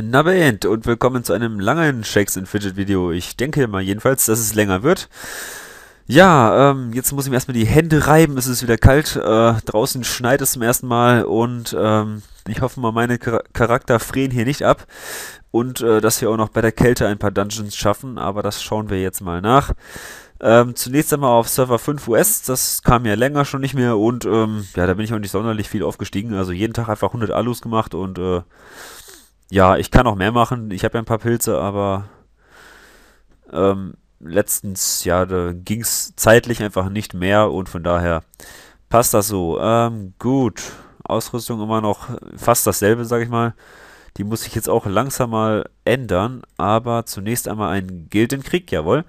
Na beend und willkommen zu einem langen Shakes in Fidget Video. Ich denke mal jedenfalls, dass es länger wird. Ja, ähm, jetzt muss ich mir erstmal die Hände reiben, es ist wieder kalt, äh, draußen schneit es zum ersten Mal und ähm, ich hoffe mal, meine Charakter frieren hier nicht ab und äh, dass wir auch noch bei der Kälte ein paar Dungeons schaffen, aber das schauen wir jetzt mal nach. Ähm, zunächst einmal auf Server 5 US, das kam ja länger schon nicht mehr und ähm, ja, da bin ich auch nicht sonderlich viel aufgestiegen. Also jeden Tag einfach 100 Alus gemacht und äh, ja, ich kann auch mehr machen. Ich habe ja ein paar Pilze, aber ähm, letztens, ja, da ging es zeitlich einfach nicht mehr und von daher passt das so. Ähm, gut, Ausrüstung immer noch fast dasselbe, sage ich mal. Die muss ich jetzt auch langsam mal ändern, aber zunächst einmal einen Gildenkrieg, jawohl.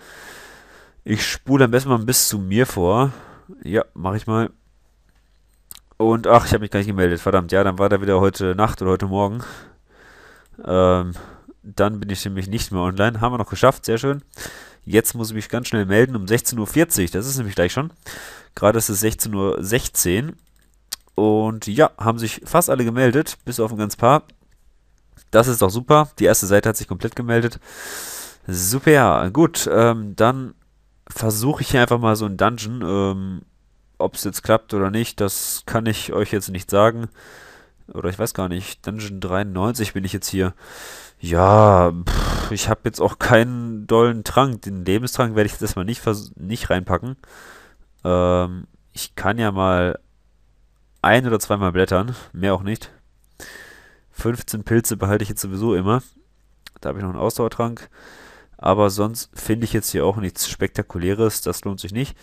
Ich spule am besten mal bis zu mir vor. Ja, mache ich mal. Und ach, ich habe mich gar nicht gemeldet, verdammt. Ja, dann war der wieder heute Nacht oder heute Morgen. Ähm, dann bin ich nämlich nicht mehr online. Haben wir noch geschafft, sehr schön. Jetzt muss ich mich ganz schnell melden um 16.40 Uhr. Das ist nämlich gleich schon. Gerade ist es 16.16 Uhr. Und ja, haben sich fast alle gemeldet, bis auf ein ganz paar. Das ist doch super. Die erste Seite hat sich komplett gemeldet. Super, ja. gut. Ähm, dann versuche ich hier einfach mal so ein Dungeon. Ähm, Ob es jetzt klappt oder nicht, das kann ich euch jetzt nicht sagen oder ich weiß gar nicht, Dungeon 93 bin ich jetzt hier. Ja, pff, ich habe jetzt auch keinen dollen Trank. Den Lebenstrank werde ich jetzt erstmal nicht, nicht reinpacken. Ähm, ich kann ja mal ein oder zweimal blättern, mehr auch nicht. 15 Pilze behalte ich jetzt sowieso immer. Da habe ich noch einen Ausdauertrank. Aber sonst finde ich jetzt hier auch nichts Spektakuläres. Das lohnt sich nicht.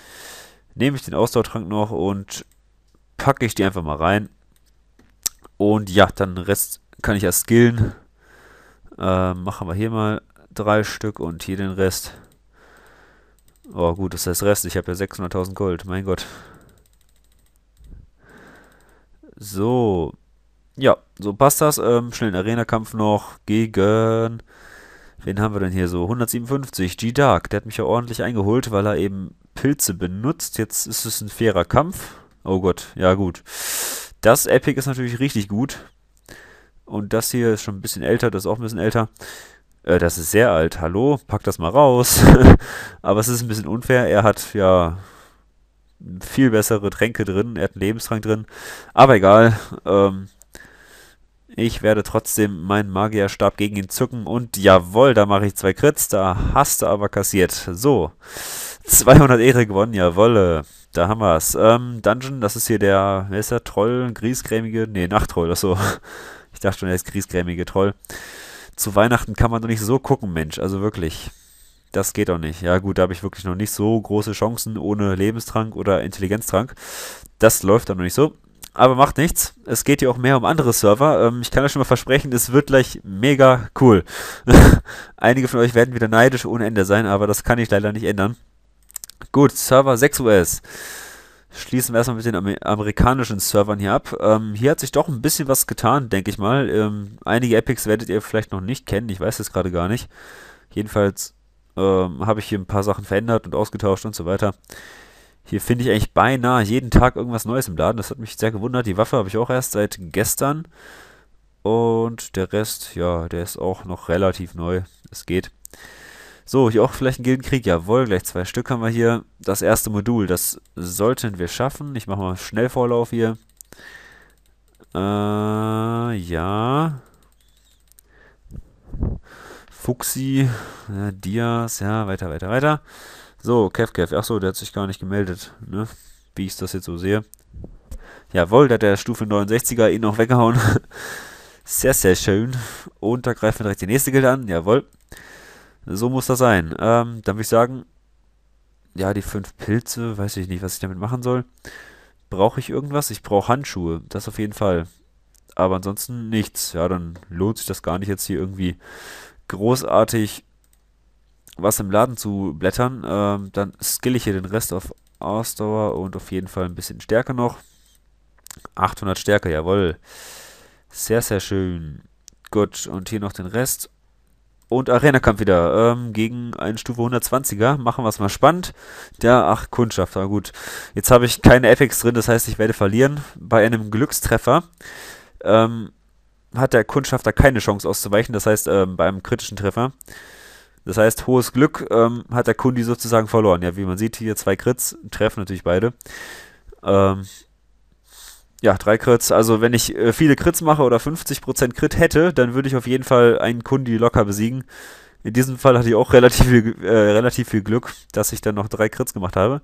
Nehme ich den Ausdauertrank noch und packe ich die einfach mal rein. Und ja, dann Rest kann ich erst skillen. Äh, machen wir hier mal drei Stück und hier den Rest. Oh gut, das heißt Rest. Ich habe ja 600.000 Gold. Mein Gott. So. Ja, so passt das. Ähm, schnell einen Arena-Kampf noch gegen... Wen haben wir denn hier so? 157, G-Dark. Der hat mich ja ordentlich eingeholt, weil er eben Pilze benutzt. Jetzt ist es ein fairer Kampf. Oh Gott, ja gut. Das Epic ist natürlich richtig gut. Und das hier ist schon ein bisschen älter, das ist auch ein bisschen älter. Äh, das ist sehr alt, hallo, pack das mal raus. Aber es ist ein bisschen unfair. Er hat ja viel bessere Tränke drin, er hat einen Lebenstrank drin. Aber egal. Ähm, ich werde trotzdem meinen Magierstab gegen ihn zücken und jawohl, da mache ich zwei Crits, da hast du aber kassiert. So, 200 Ehre gewonnen, jawolle. Da haben wir es. Ähm, Dungeon, das ist hier der, wer ist der? Troll, griesgrämige, nee, Nachtroll, achso. Ich dachte schon, er ist griesgrämige Troll. Zu Weihnachten kann man doch nicht so gucken, Mensch, also wirklich. Das geht doch nicht. Ja gut, da habe ich wirklich noch nicht so große Chancen ohne Lebenstrank oder Intelligenztrank. Das läuft dann noch nicht so. Aber macht nichts. Es geht hier auch mehr um andere Server. Ähm, ich kann euch schon mal versprechen, es wird gleich mega cool. Einige von euch werden wieder neidisch ohne Ende sein, aber das kann ich leider nicht ändern. Gut, Server 6 US. Schließen wir erstmal mit den Amer amerikanischen Servern hier ab. Ähm, hier hat sich doch ein bisschen was getan, denke ich mal. Ähm, einige Epics werdet ihr vielleicht noch nicht kennen, ich weiß das gerade gar nicht. Jedenfalls ähm, habe ich hier ein paar Sachen verändert und ausgetauscht und so weiter. Hier finde ich eigentlich beinahe jeden Tag irgendwas Neues im Laden. Das hat mich sehr gewundert. Die Waffe habe ich auch erst seit gestern. Und der Rest, ja, der ist auch noch relativ neu. Es geht. So, hier auch vielleicht ein Gildenkrieg. Jawohl, gleich zwei Stück haben wir hier. Das erste Modul, das sollten wir schaffen. Ich mache mal Schnellvorlauf hier. Äh, ja. Fuxi, äh, Diaz, ja, weiter, weiter, weiter. So, Kev, Kev. Achso, der hat sich gar nicht gemeldet, ne? Wie ich das jetzt so sehe. Jawohl, da hat der Stufe 69er ihn noch weggehauen. sehr, sehr schön. Und da greifen wir direkt die nächste Gilde an. Jawohl. So muss das sein. Ähm, dann würde ich sagen, ja, die fünf Pilze, weiß ich nicht, was ich damit machen soll. Brauche ich irgendwas? Ich brauche Handschuhe, das auf jeden Fall. Aber ansonsten nichts. Ja, dann lohnt sich das gar nicht jetzt hier irgendwie großartig was im Laden zu blättern. Ähm, dann skill ich hier den Rest auf Ausdauer und auf jeden Fall ein bisschen Stärke noch. 800 Stärke, jawohl. Sehr, sehr schön. Gut, und hier noch den Rest. Und Arena-Kampf wieder ähm, gegen einen Stufe 120er. Machen wir es mal spannend. Ja, ach, Kundschaft, na gut. Jetzt habe ich keine FX drin, das heißt, ich werde verlieren. Bei einem Glückstreffer ähm, hat der Kundschafter keine Chance auszuweichen, das heißt, ähm, bei einem kritischen Treffer. Das heißt, hohes Glück ähm, hat der Kundi sozusagen verloren. Ja, wie man sieht, hier zwei Crits, treffen natürlich beide. Ähm, ja, drei Crits. Also wenn ich äh, viele Crits mache oder 50% Crit hätte, dann würde ich auf jeden Fall einen Kundi locker besiegen. In diesem Fall hatte ich auch relativ viel, äh, relativ viel Glück, dass ich dann noch drei Crits gemacht habe.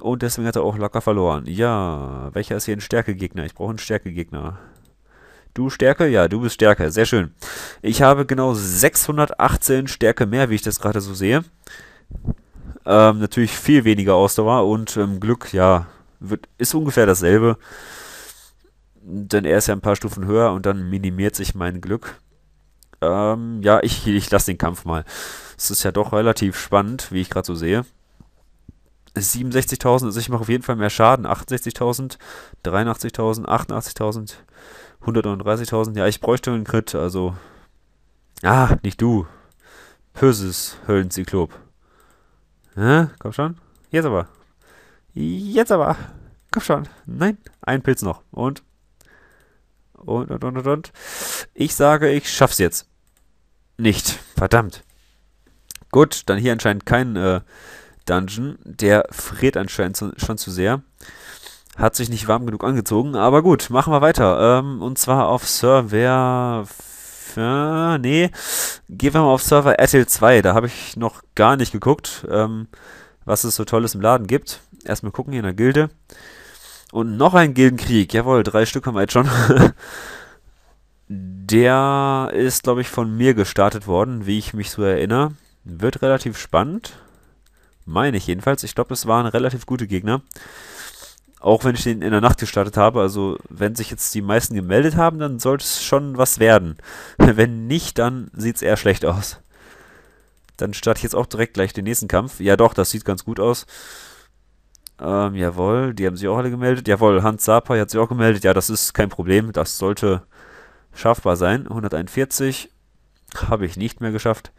Und deswegen hat er auch locker verloren. Ja, welcher ist hier ein Stärkegegner? Ich brauche einen Stärkegegner. Du Stärke? Ja, du bist Stärke. Sehr schön. Ich habe genau 618 Stärke mehr, wie ich das gerade so sehe. Ähm, natürlich viel weniger Ausdauer und ähm, Glück, ja, wird, ist ungefähr dasselbe. Denn er ist ja ein paar Stufen höher und dann minimiert sich mein Glück. Ähm, ja, ich, ich lasse den Kampf mal. Es ist ja doch relativ spannend, wie ich gerade so sehe. 67.000, also ich mache auf jeden Fall mehr Schaden. 68.000, 83.000, 88.000, 139.000. Ja, ich bräuchte einen Crit, also... Ah, nicht du. Böses Höllenzyklop. Hä? Komm schon. Jetzt aber. Jetzt aber. Komm schon. Nein, ein Pilz noch. Und. Und, und, und, und, Ich sage, ich schaff's jetzt. Nicht. Verdammt. Gut, dann hier anscheinend kein äh, Dungeon. Der friert anscheinend zu, schon zu sehr. Hat sich nicht warm genug angezogen, aber gut, machen wir weiter. Ähm, und zwar auf Server. Nee, gehen wir mal auf Server RTL 2. Da habe ich noch gar nicht geguckt. Ähm, was es so Tolles im Laden gibt. Erstmal gucken hier in der Gilde. Und noch ein Gildenkrieg. Jawohl, drei Stück haben wir jetzt schon. der ist, glaube ich, von mir gestartet worden, wie ich mich so erinnere. Wird relativ spannend. Meine ich jedenfalls. Ich glaube, es waren relativ gute Gegner. Auch wenn ich den in der Nacht gestartet habe. Also, wenn sich jetzt die meisten gemeldet haben, dann sollte es schon was werden. wenn nicht, dann sieht es eher schlecht aus. Dann starte ich jetzt auch direkt gleich den nächsten Kampf. Ja, doch, das sieht ganz gut aus. Ähm, jawohl, die haben sich auch alle gemeldet. Jawohl, Hans Zapay hat sich auch gemeldet. Ja, das ist kein Problem. Das sollte schaffbar sein. 141 habe ich nicht mehr geschafft.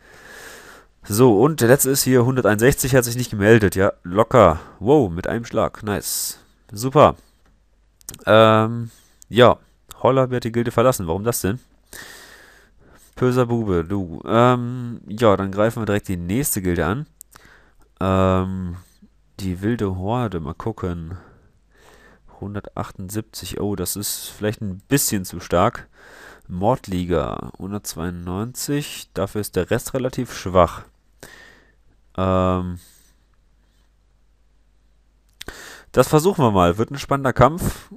So, und der letzte ist hier 161, hat sich nicht gemeldet. Ja, locker. Wow, mit einem Schlag. Nice. Super. Ähm, ja, Holler wird die Gilde verlassen. Warum das denn? Böser Bube, du. Ähm, ja, dann greifen wir direkt die nächste Gilde an. Ähm, die wilde Horde, mal gucken. 178, oh, das ist vielleicht ein bisschen zu stark. Mordliga, 192, dafür ist der Rest relativ schwach. Ähm, das versuchen wir mal, wird ein spannender Kampf.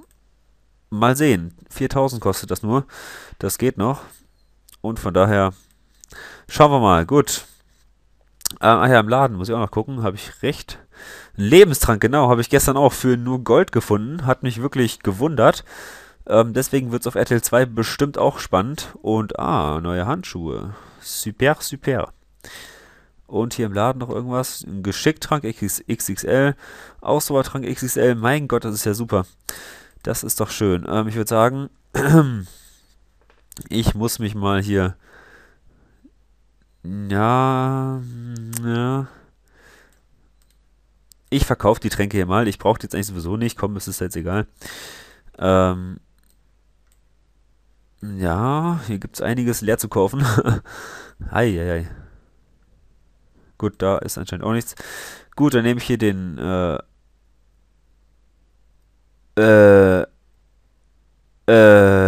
Mal sehen, 4000 kostet das nur, das geht noch. Und von daher schauen wir mal. Gut. Ähm, ah ja, im Laden muss ich auch noch gucken. Habe ich recht? Ein Lebenstrank, genau. Habe ich gestern auch für nur Gold gefunden. Hat mich wirklich gewundert. Ähm, deswegen wird es auf RTL 2 bestimmt auch spannend. Und ah, neue Handschuhe. Super, super. Und hier im Laden noch irgendwas. Ein Geschicktrank XXL. Ausdauertrank XXL. Mein Gott, das ist ja super. Das ist doch schön. Ähm, ich würde sagen. ich muss mich mal hier. Ja, ja. Ich verkaufe die Tränke hier mal. Ich brauche die jetzt eigentlich sowieso nicht. Komm, es ist jetzt egal. Ähm, ja, hier gibt es einiges leer zu kaufen. Eieiei. Gut, da ist anscheinend auch nichts. Gut, dann nehme ich hier den. Äh, äh. Äh.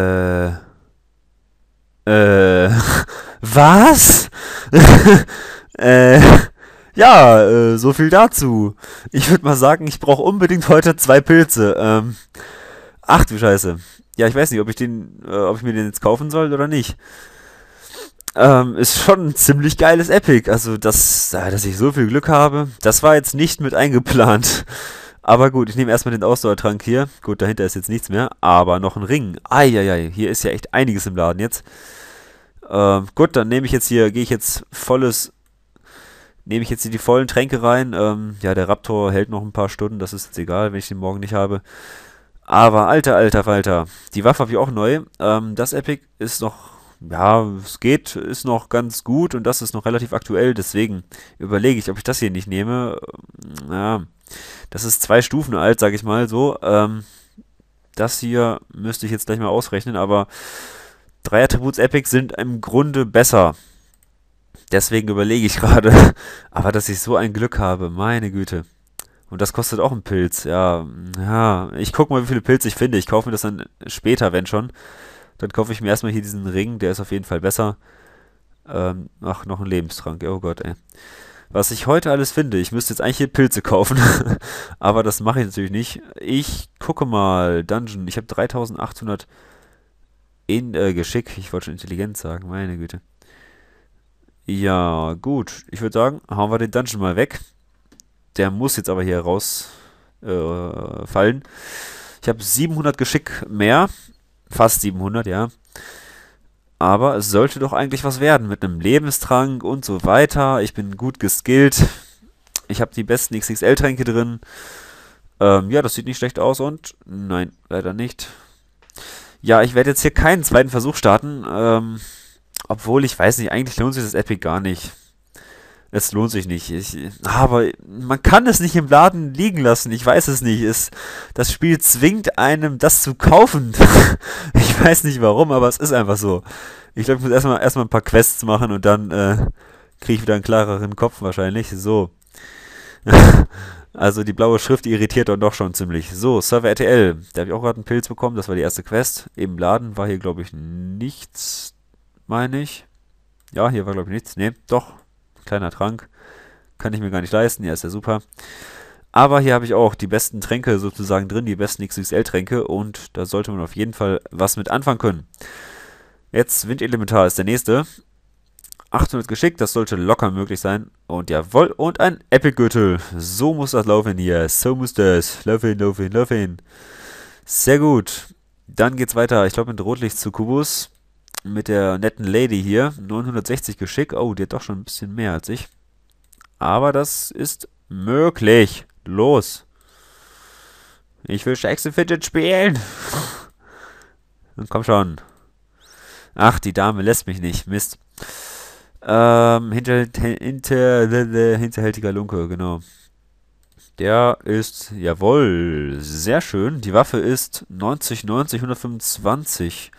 äh, so viel dazu. Ich würde mal sagen, ich brauche unbedingt heute zwei Pilze. Ähm, ach du Scheiße. Ja, ich weiß nicht, ob ich den, äh, ob ich mir den jetzt kaufen soll oder nicht. Ähm, ist schon ein ziemlich geiles Epic. Also, dass, äh, dass ich so viel Glück habe, das war jetzt nicht mit eingeplant. Aber gut, ich nehme erstmal den Ausdauertrank hier. Gut, dahinter ist jetzt nichts mehr, aber noch ein Ring. Eieiei, hier ist ja echt einiges im Laden jetzt. Ähm, gut, dann nehme ich jetzt hier, gehe ich jetzt volles nehme ich jetzt die vollen Tränke rein. Ähm, ja, der Raptor hält noch ein paar Stunden, das ist jetzt egal, wenn ich den morgen nicht habe. Aber alter, alter, alter, die Waffe habe ich auch neu. Ähm, das Epic ist noch, ja, es geht, ist noch ganz gut und das ist noch relativ aktuell. Deswegen überlege ich, ob ich das hier nicht nehme. Ähm, ja, das ist zwei Stufen alt, sage ich mal so. Ähm, das hier müsste ich jetzt gleich mal ausrechnen, aber drei Attributs Epic sind im Grunde besser. Deswegen überlege ich gerade. Aber dass ich so ein Glück habe, meine Güte. Und das kostet auch einen Pilz. Ja, ja. Ich gucke mal, wie viele Pilze ich finde. Ich kaufe mir das dann später, wenn schon. Dann kaufe ich mir erstmal hier diesen Ring. Der ist auf jeden Fall besser. Ähm, ach, noch ein Lebenstrank. Oh Gott, ey. Was ich heute alles finde. Ich müsste jetzt eigentlich hier Pilze kaufen. Aber das mache ich natürlich nicht. Ich gucke mal. Dungeon. Ich habe 3800 in äh, Geschick. Ich wollte schon Intelligenz sagen. Meine Güte. Ja, gut. Ich würde sagen, hauen wir den Dungeon mal weg. Der muss jetzt aber hier raus Äh, fallen. ich habe 700 Geschick mehr. Fast 700, ja. Aber es sollte doch eigentlich was werden mit einem Lebenstrank und so weiter. Ich bin gut geskillt. Ich habe die besten XXL-Tränke drin. Ähm, ja, das sieht nicht schlecht aus und nein, leider nicht. Ja, ich werde jetzt hier keinen zweiten Versuch starten. Ähm, obwohl, ich weiß nicht, eigentlich lohnt sich das Epic gar nicht. Es lohnt sich nicht. Ich, aber man kann es nicht im Laden liegen lassen. Ich weiß es nicht. Es, das Spiel zwingt einem, das zu kaufen. ich weiß nicht warum, aber es ist einfach so. Ich glaube, ich muss erstmal, erstmal ein paar Quests machen und dann äh, kriege ich wieder einen klareren Kopf wahrscheinlich. So. Also die blaue Schrift irritiert dann doch schon ziemlich. So, Server RTL. Da habe ich auch gerade einen Pilz bekommen. Das war die erste Quest. Im Laden war hier, glaube ich, nichts meine ich. Ja, hier war glaube ich nichts. Ne, doch. Kleiner Trank. Kann ich mir gar nicht leisten. Ja, ist ja super. Aber hier habe ich auch die besten Tränke sozusagen drin, die besten XXL-Tränke und da sollte man auf jeden Fall was mit anfangen können. Jetzt Windelementar ist der nächste. 800 geschickt, das sollte locker möglich sein. Und jawoll, und ein Epic-Gürtel. So muss das laufen hier. So muss das. Laufen, laufen, laufen. Sehr gut. Dann geht's weiter. Ich glaube mit Rotlicht zu Kubus mit der netten Lady hier. 960 Geschick. Oh, die hat doch schon ein bisschen mehr als ich. Aber das ist möglich. Los. Ich will Shakes Fidget spielen. Dann komm schon. Ach, die Dame lässt mich nicht. Mist. Ähm, hinter, hinter, hinterhältiger Lunke, genau. Der ist, jawohl, sehr schön. Die Waffe ist 90, 90, 125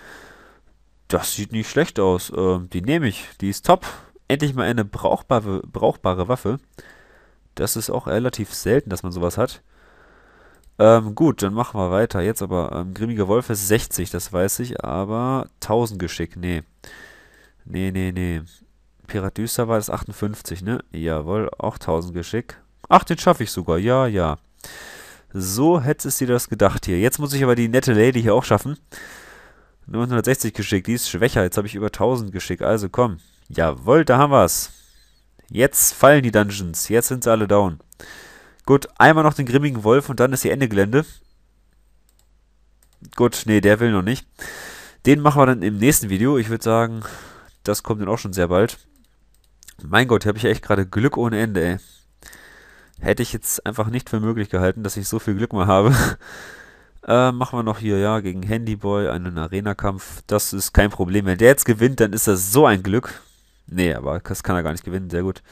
das sieht nicht schlecht aus. Ähm, die nehme ich. Die ist top. Endlich mal eine brauchbare, brauchbare Waffe. Das ist auch relativ selten, dass man sowas hat. Ähm, gut, dann machen wir weiter. Jetzt aber, ähm, Grimmiger Wolf ist 60, das weiß ich, aber 1000 Geschick, nee. Nee, nee, nee. Pirat Düster war das 58, ne? Jawohl, auch 1000 Geschick. Ach, den schaffe ich sogar, ja, ja. So hättest du dir das gedacht hier. Jetzt muss ich aber die nette Lady hier auch schaffen. 960 geschickt, die ist schwächer. Jetzt habe ich über 1000 geschickt. Also komm. Jawohl, da haben wir's. Jetzt fallen die Dungeons. Jetzt sind sie alle down. Gut, einmal noch den grimmigen Wolf und dann ist die Ende Gelände. Gut, nee, der will noch nicht. Den machen wir dann im nächsten Video. Ich würde sagen, das kommt dann auch schon sehr bald. Mein Gott, hier habe ich echt gerade Glück ohne Ende, ey. Hätte ich jetzt einfach nicht für möglich gehalten, dass ich so viel Glück mal habe. Äh, machen wir noch hier, ja, gegen Handyboy einen Arena-Kampf. Das ist kein Problem. Wenn der jetzt gewinnt, dann ist das so ein Glück. Nee, aber das kann er gar nicht gewinnen. Sehr gut.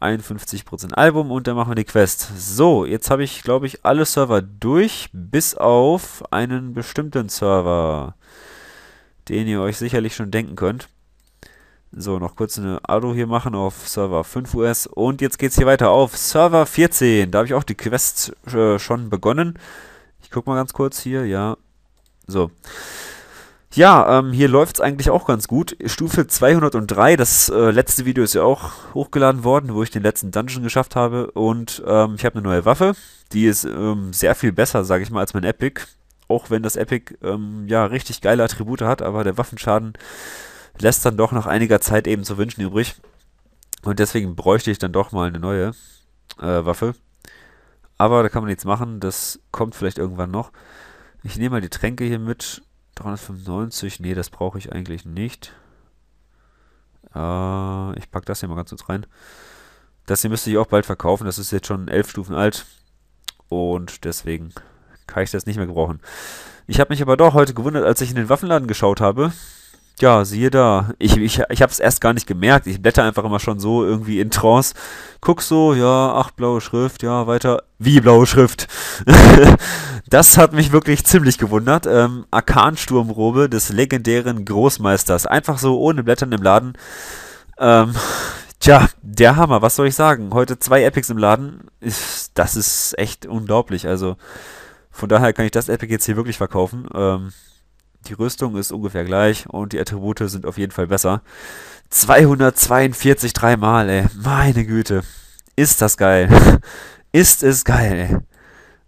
51% Album und dann machen wir die Quest. So, jetzt habe ich, glaube ich, alle Server durch, bis auf einen bestimmten Server, den ihr euch sicherlich schon denken könnt. So, noch kurz eine Ado hier machen auf Server 5 US und jetzt geht es hier weiter auf Server 14. Da habe ich auch die Quest äh, schon begonnen. Ich guck mal ganz kurz hier, ja. So. Ja, ähm, hier läuft es eigentlich auch ganz gut. Stufe 203, das äh, letzte Video ist ja auch hochgeladen worden, wo ich den letzten Dungeon geschafft habe. Und ähm, ich habe eine neue Waffe. Die ist ähm, sehr viel besser, sage ich mal, als mein Epic. Auch wenn das Epic ähm, ja richtig geile Attribute hat, aber der Waffenschaden lässt dann doch nach einiger Zeit eben zu wünschen übrig. Und deswegen bräuchte ich dann doch mal eine neue äh, Waffe. Aber da kann man nichts machen, das kommt vielleicht irgendwann noch. Ich nehme mal die Tränke hier mit. 395, nee, das brauche ich eigentlich nicht. Äh, ich packe das hier mal ganz kurz rein. Das hier müsste ich auch bald verkaufen, das ist jetzt schon elf Stufen alt. Und deswegen kann ich das nicht mehr gebrauchen. Ich habe mich aber doch heute gewundert, als ich in den Waffenladen geschaut habe, ja, siehe da, ich, ich, ich habe es erst gar nicht gemerkt. Ich blätter einfach immer schon so irgendwie in Trance. Guck so, ja, ach, blaue Schrift, ja, weiter. Wie blaue Schrift? das hat mich wirklich ziemlich gewundert. Ähm, Arkansturmrobe des legendären Großmeisters. Einfach so ohne Blättern im Laden. Ähm, tja, der Hammer, was soll ich sagen? Heute zwei Epics im Laden. Ist, das ist echt unglaublich. Also, von daher kann ich das Epic jetzt hier wirklich verkaufen. Ähm, die Rüstung ist ungefähr gleich und die Attribute sind auf jeden Fall besser. 242 dreimal, ey. Meine Güte. Ist das geil. Ist es geil, ey.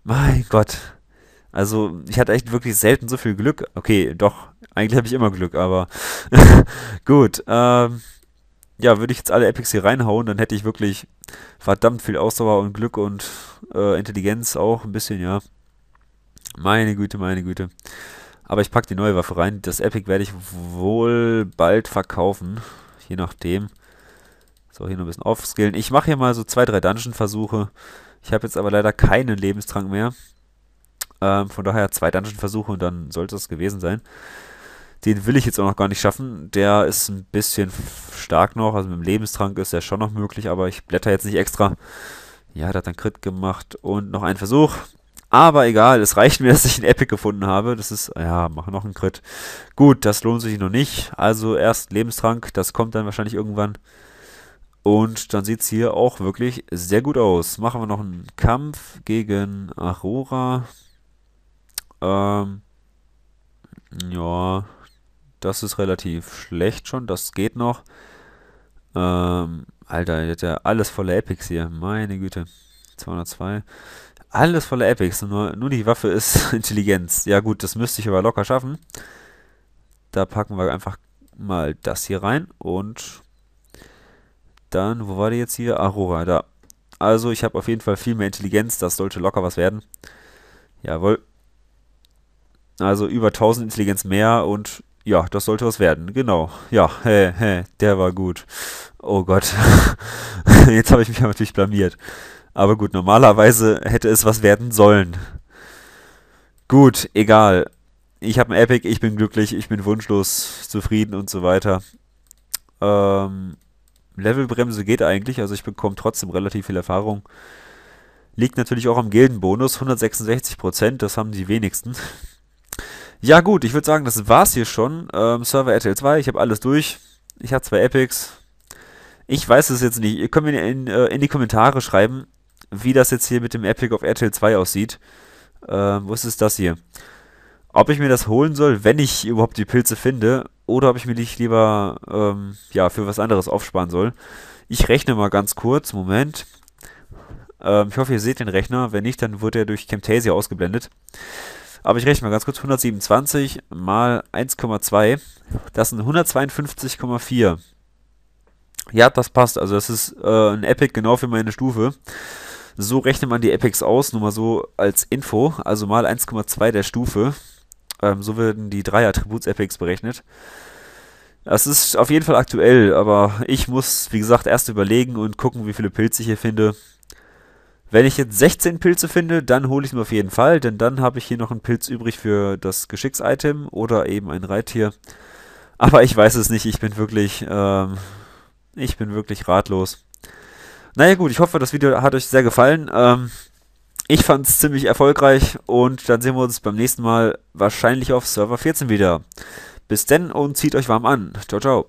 Mein Gott. Also, ich hatte echt wirklich selten so viel Glück. Okay, doch, eigentlich habe ich immer Glück, aber gut. Ähm, ja, würde ich jetzt alle Epics hier reinhauen, dann hätte ich wirklich verdammt viel Ausdauer und Glück und äh, Intelligenz auch ein bisschen, ja. Meine Güte, meine Güte. Aber ich packe die neue Waffe rein. Das Epic werde ich wohl bald verkaufen. Je nachdem. So, hier noch ein bisschen offskillen. Ich mache hier mal so zwei, drei Dungeon-Versuche. Ich habe jetzt aber leider keinen Lebenstrank mehr. Ähm, von daher zwei Dungeon-Versuche und dann sollte es gewesen sein. Den will ich jetzt auch noch gar nicht schaffen. Der ist ein bisschen stark noch. Also mit dem Lebenstrank ist der schon noch möglich, aber ich blätter jetzt nicht extra. Ja, der hat dann Crit gemacht und noch einen Versuch. Aber egal, es reicht mir, dass ich einen Epic gefunden habe. Das ist, ja, mach noch einen Crit. Gut, das lohnt sich noch nicht. Also erst Lebenstrank, das kommt dann wahrscheinlich irgendwann. Und dann sieht es hier auch wirklich sehr gut aus. Machen wir noch einen Kampf gegen Aurora. Ähm, ja, das ist relativ schlecht schon. Das geht noch. Ähm, Alter, ihr habt ja alles voller Epics hier. Meine Güte. 202. Alles voller Epics, nur, nur die Waffe ist Intelligenz. Ja gut, das müsste ich aber locker schaffen. Da packen wir einfach mal das hier rein und dann, wo war die jetzt hier? Aurora, da. Also ich habe auf jeden Fall viel mehr Intelligenz, das sollte locker was werden. Jawohl. Also über 1000 Intelligenz mehr und ja, das sollte was werden. Genau. Ja, hä, hä, der war gut. Oh Gott. Jetzt habe ich mich natürlich blamiert. Aber gut, normalerweise hätte es was werden sollen. Gut, egal. Ich habe ein Epic, ich bin glücklich, ich bin wunschlos zufrieden und so weiter. Ähm, Levelbremse geht eigentlich, also ich bekomme trotzdem relativ viel Erfahrung. Liegt natürlich auch am Gildenbonus, 166%, das haben die wenigsten. Ja gut, ich würde sagen, das war's hier schon. Ähm, Server RTL 2, ich habe alles durch. Ich habe zwei Epics. Ich weiß es jetzt nicht. Ihr könnt mir in, äh, in die Kommentare schreiben, wie das jetzt hier mit dem Epic of RTL 2 aussieht. Äh, wo ist es das hier? Ob ich mir das holen soll, wenn ich überhaupt die Pilze finde, oder ob ich mir die lieber ähm, ja, für was anderes aufsparen soll. Ich rechne mal ganz kurz, Moment. Ähm, ich hoffe, ihr seht den Rechner. Wenn nicht, dann wird er durch Camtasia ausgeblendet. Aber ich rechne mal ganz kurz, 127 mal 1,2, das sind 152,4. Ja, das passt. Also das ist äh, ein Epic genau für meine Stufe. So rechnet man die Epics aus, nur mal so als Info, also mal 1,2 der Stufe. Ähm, so werden die drei Attributs-Epics berechnet. Das ist auf jeden Fall aktuell, aber ich muss, wie gesagt, erst überlegen und gucken, wie viele Pilze ich hier finde. Wenn ich jetzt 16 Pilze finde, dann hole ich mir auf jeden Fall, denn dann habe ich hier noch einen Pilz übrig für das Geschicks-Item oder eben ein Reittier. Aber ich weiß es nicht, ich bin wirklich, ähm, ich bin wirklich ratlos. Naja gut, ich hoffe, das Video hat euch sehr gefallen. Ähm, ich fand es ziemlich erfolgreich und dann sehen wir uns beim nächsten Mal wahrscheinlich auf Server 14 wieder. Bis denn und zieht euch warm an. Ciao, ciao.